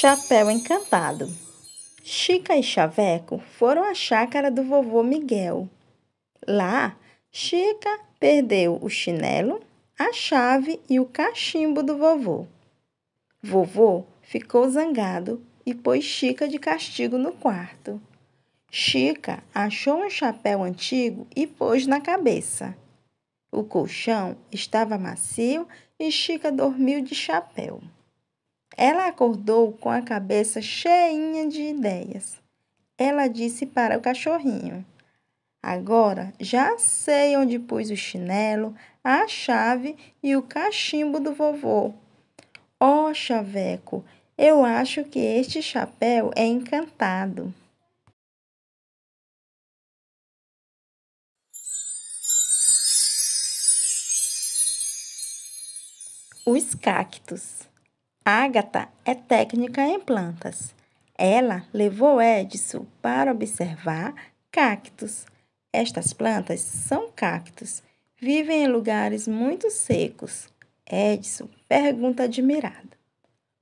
Chapéu Encantado Chica e Chaveco foram à chácara do vovô Miguel. Lá, Chica perdeu o chinelo, a chave e o cachimbo do vovô. Vovô ficou zangado e pôs Chica de castigo no quarto. Chica achou um chapéu antigo e pôs na cabeça. O colchão estava macio e Chica dormiu de chapéu. Ela acordou com a cabeça cheinha de ideias. Ela disse para o cachorrinho: Agora já sei onde pus o chinelo, a chave e o cachimbo do vovô. Ó, oh, chaveco, eu acho que este chapéu é encantado. Os cactos. Agatha é técnica em plantas. Ela levou Edson para observar cactos. Estas plantas são cactos. Vivem em lugares muito secos. Edson pergunta admirado: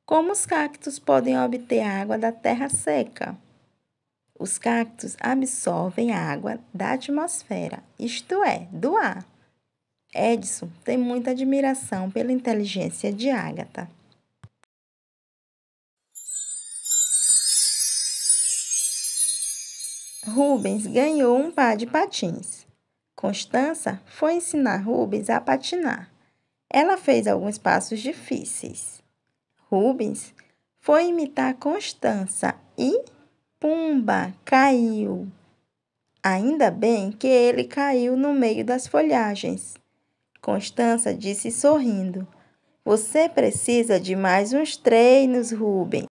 Como os cactos podem obter água da terra seca? Os cactos absorvem a água da atmosfera, isto é, do ar. Edson tem muita admiração pela inteligência de Agatha. Rubens ganhou um par de patins. Constança foi ensinar Rubens a patinar. Ela fez alguns passos difíceis. Rubens foi imitar Constança e, pumba, caiu. Ainda bem que ele caiu no meio das folhagens. Constança disse sorrindo: Você precisa de mais uns treinos, Rubens.